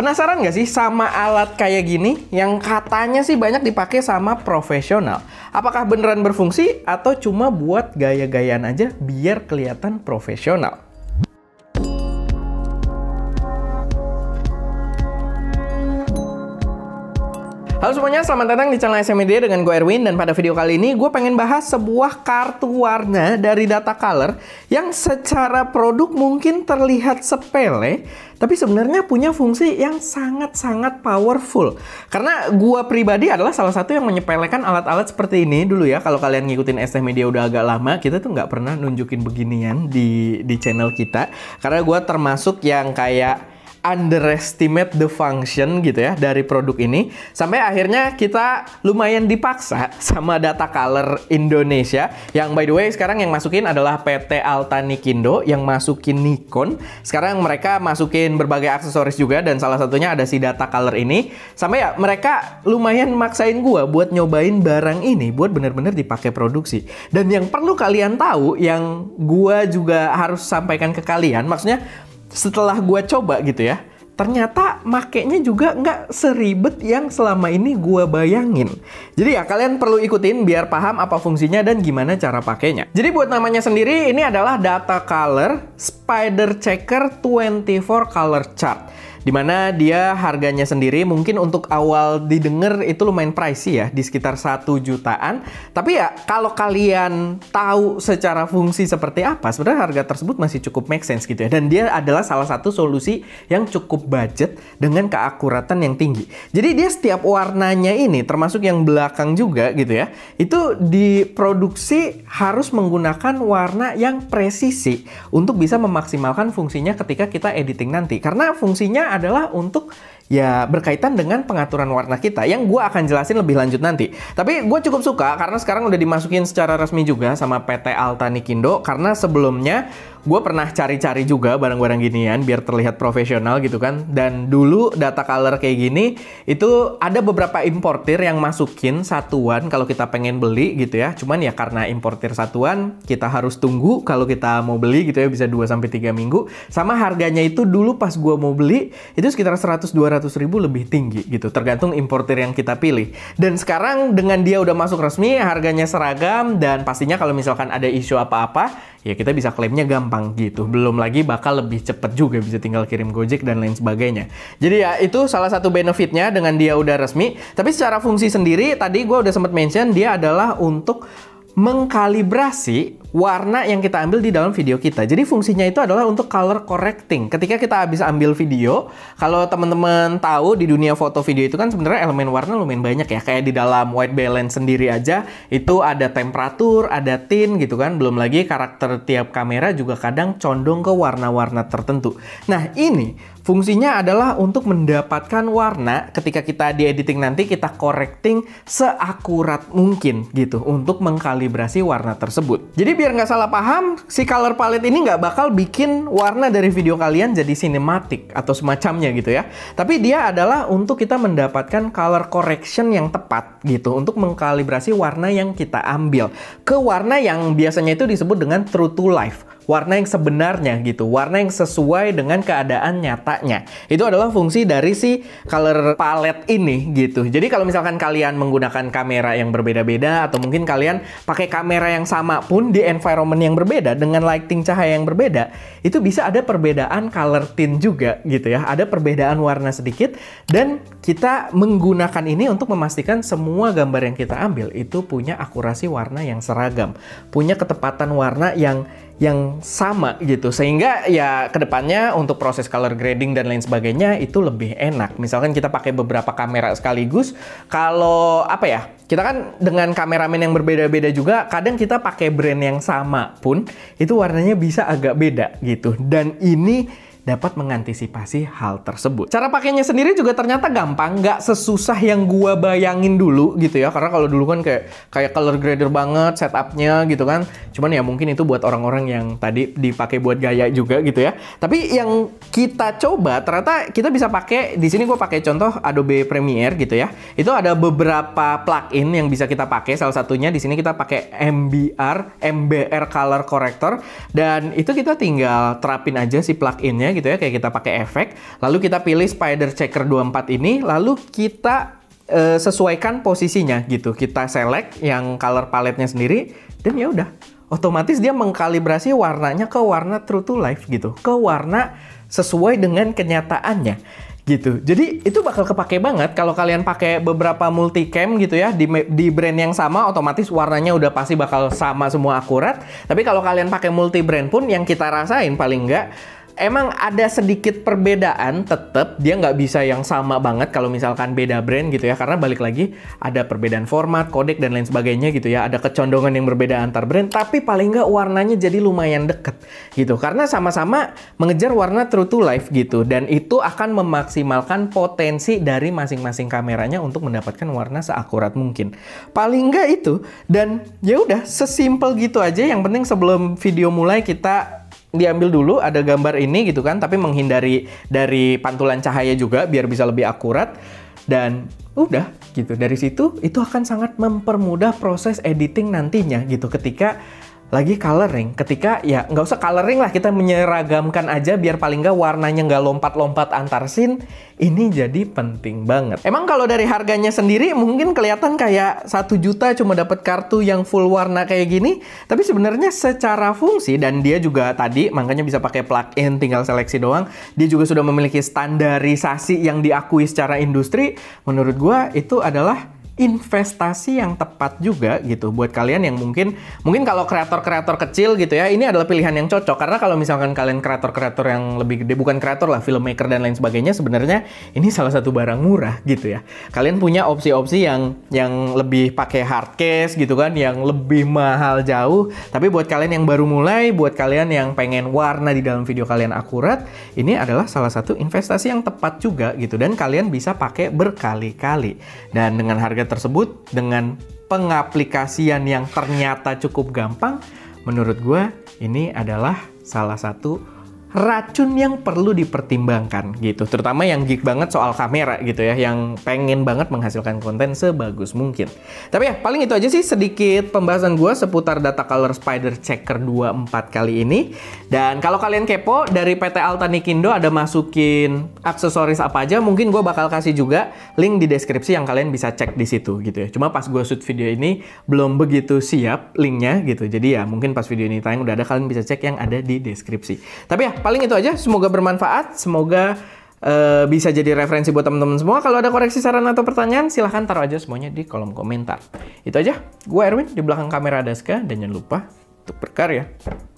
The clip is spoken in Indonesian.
Penasaran nggak sih sama alat kayak gini yang katanya sih banyak dipakai sama profesional? Apakah beneran berfungsi atau cuma buat gaya-gayaan aja biar kelihatan profesional? Halo semuanya, selamat datang di channel SMD dengan gue Erwin dan pada video kali ini gue pengen bahas sebuah kartu warna dari data color yang secara produk mungkin terlihat sepele tapi sebenarnya punya fungsi yang sangat-sangat powerful. Karena gue pribadi adalah salah satu yang menyepelekan alat-alat seperti ini dulu ya. Kalau kalian ngikutin ST Media udah agak lama, kita tuh nggak pernah nunjukin beginian di di channel kita. Karena gue termasuk yang kayak underestimate the function gitu ya dari produk ini sampai akhirnya kita lumayan dipaksa sama data color Indonesia yang by the way sekarang yang masukin adalah PT Alta Nikindo yang masukin Nikon sekarang mereka masukin berbagai aksesoris juga dan salah satunya ada si data color ini sampai ya mereka lumayan maksain gua buat nyobain barang ini buat bener-bener dipakai produksi dan yang perlu kalian tahu yang gua juga harus sampaikan ke kalian maksudnya setelah gue coba gitu ya, ternyata makainya juga nggak seribet yang selama ini gue bayangin. Jadi ya kalian perlu ikutin biar paham apa fungsinya dan gimana cara pakainya. Jadi buat namanya sendiri ini adalah data color spider checker 24 color chart. Dimana dia harganya sendiri mungkin untuk awal didengar itu lumayan pricey ya, di sekitar satu jutaan. Tapi ya kalau kalian tahu secara fungsi seperti apa, sebenarnya harga tersebut masih cukup make sense gitu ya. Dan dia adalah salah satu solusi yang cukup budget dengan keakuratan yang tinggi. Jadi dia setiap warnanya ini, termasuk yang belakang juga gitu ya, itu diproduksi harus menggunakan warna yang presisi untuk bisa memaksimalkan fungsinya ketika kita editing nanti. Karena fungsinya adalah untuk ya berkaitan dengan pengaturan warna kita yang gue akan jelasin lebih lanjut nanti. Tapi gue cukup suka karena sekarang udah dimasukin secara resmi juga sama PT Alta Nikindo karena sebelumnya gue pernah cari-cari juga barang-barang ginian biar terlihat profesional gitu kan dan dulu data color kayak gini itu ada beberapa importir yang masukin satuan kalau kita pengen beli gitu ya cuman ya karena importir satuan kita harus tunggu kalau kita mau beli gitu ya bisa 2-3 minggu sama harganya itu dulu pas gue mau beli itu sekitar 100-200 ribu lebih tinggi gitu tergantung importer yang kita pilih dan sekarang dengan dia udah masuk resmi harganya seragam dan pastinya kalau misalkan ada isu apa-apa ya kita bisa klaimnya gampang gitu belum lagi bakal lebih cepet juga bisa tinggal kirim Gojek dan lain sebagainya jadi ya itu salah satu benefitnya dengan dia udah resmi tapi secara fungsi sendiri tadi gue udah sempat mention dia adalah untuk mengkalibrasi warna yang kita ambil di dalam video kita. Jadi fungsinya itu adalah untuk color correcting. Ketika kita habis ambil video, kalau teman-teman tahu di dunia foto video itu kan sebenarnya elemen warna lumayan banyak ya. Kayak di dalam white balance sendiri aja itu ada temperatur, ada tint gitu kan. Belum lagi karakter tiap kamera juga kadang condong ke warna-warna tertentu. Nah, ini fungsinya adalah untuk mendapatkan warna ketika kita di editing nanti kita correcting seakurat mungkin gitu untuk mengkalibrasi warna tersebut. Jadi biar nggak salah paham, si color palette ini nggak bakal bikin warna dari video kalian jadi sinematik atau semacamnya gitu ya. Tapi dia adalah untuk kita mendapatkan color correction yang tepat gitu, untuk mengkalibrasi warna yang kita ambil ke warna yang biasanya itu disebut dengan true to life warna yang sebenarnya gitu, warna yang sesuai dengan keadaan nyatanya. Itu adalah fungsi dari si color palette ini gitu. Jadi kalau misalkan kalian menggunakan kamera yang berbeda-beda atau mungkin kalian pakai kamera yang sama pun di environment yang berbeda dengan lighting cahaya yang berbeda, itu bisa ada perbedaan color tint juga gitu ya. Ada perbedaan warna sedikit dan kita menggunakan ini untuk memastikan semua gambar yang kita ambil itu punya akurasi warna yang seragam, punya ketepatan warna yang yang sama gitu sehingga ya kedepannya untuk proses color grading dan lain sebagainya itu lebih enak misalkan kita pakai beberapa kamera sekaligus kalau apa ya kita kan dengan kameramen yang berbeda-beda juga kadang kita pakai brand yang sama pun itu warnanya bisa agak beda gitu dan ini dapat mengantisipasi hal tersebut. Cara pakainya sendiri juga ternyata gampang, nggak sesusah yang gua bayangin dulu gitu ya. Karena kalau dulu kan kayak kayak color grader banget setupnya gitu kan. Cuman ya mungkin itu buat orang-orang yang tadi dipakai buat gaya juga gitu ya. Tapi yang kita coba ternyata kita bisa pakai di sini gua pakai contoh Adobe Premiere gitu ya. Itu ada beberapa plugin yang bisa kita pakai. Salah satunya di sini kita pakai MBR, MBR Color Corrector dan itu kita tinggal terapin aja si pluginnya gitu gitu ya, kayak kita pakai efek, lalu kita pilih spider checker 24 ini, lalu kita e, sesuaikan posisinya gitu. Kita select yang color palette sendiri dan ya udah otomatis dia mengkalibrasi warnanya ke warna true to life gitu, ke warna sesuai dengan kenyataannya gitu. Jadi itu bakal kepake banget kalau kalian pakai beberapa multicam gitu ya di di brand yang sama otomatis warnanya udah pasti bakal sama semua akurat. Tapi kalau kalian pakai multi brand pun yang kita rasain paling enggak emang ada sedikit perbedaan tetap dia nggak bisa yang sama banget kalau misalkan beda brand gitu ya karena balik lagi ada perbedaan format, kodek dan lain sebagainya gitu ya ada kecondongan yang berbeda antar brand tapi paling nggak warnanya jadi lumayan deket gitu karena sama-sama mengejar warna true to life gitu dan itu akan memaksimalkan potensi dari masing-masing kameranya untuk mendapatkan warna seakurat mungkin paling nggak itu dan ya udah sesimpel gitu aja yang penting sebelum video mulai kita diambil dulu ada gambar ini gitu kan tapi menghindari dari pantulan cahaya juga biar bisa lebih akurat dan udah gitu dari situ itu akan sangat mempermudah proses editing nantinya gitu ketika lagi coloring ketika ya nggak usah coloring lah kita menyeragamkan aja biar paling nggak warnanya nggak lompat-lompat antar scene ini jadi penting banget emang kalau dari harganya sendiri mungkin kelihatan kayak satu juta cuma dapat kartu yang full warna kayak gini tapi sebenarnya secara fungsi dan dia juga tadi makanya bisa pakai plug in tinggal seleksi doang dia juga sudah memiliki standarisasi yang diakui secara industri menurut gua itu adalah investasi yang tepat juga gitu buat kalian yang mungkin mungkin kalau kreator-kreator kecil gitu ya ini adalah pilihan yang cocok karena kalau misalkan kalian kreator-kreator yang lebih gede bukan kreator lah filmmaker dan lain sebagainya sebenarnya ini salah satu barang murah gitu ya kalian punya opsi-opsi yang yang lebih pakai hard case gitu kan yang lebih mahal jauh tapi buat kalian yang baru mulai buat kalian yang pengen warna di dalam video kalian akurat ini adalah salah satu investasi yang tepat juga gitu dan kalian bisa pakai berkali-kali dan dengan harga tersebut dengan pengaplikasian yang ternyata cukup gampang, menurut gue ini adalah salah satu racun yang perlu dipertimbangkan gitu terutama yang geek banget soal kamera gitu ya yang pengen banget menghasilkan konten sebagus mungkin tapi ya paling itu aja sih sedikit pembahasan gue seputar data color spider checker 24 kali ini dan kalau kalian kepo dari PT Alta Nikindo ada masukin aksesoris apa aja mungkin gue bakal kasih juga link di deskripsi yang kalian bisa cek di situ gitu ya cuma pas gue shoot video ini belum begitu siap linknya gitu jadi ya mungkin pas video ini tayang udah ada kalian bisa cek yang ada di deskripsi tapi ya paling itu aja. Semoga bermanfaat. Semoga uh, bisa jadi referensi buat teman-teman semua. Kalau ada koreksi saran atau pertanyaan, silahkan taruh aja semuanya di kolom komentar. Itu aja. Gue Erwin, di belakang kamera Daska. Dan jangan lupa untuk berkarya.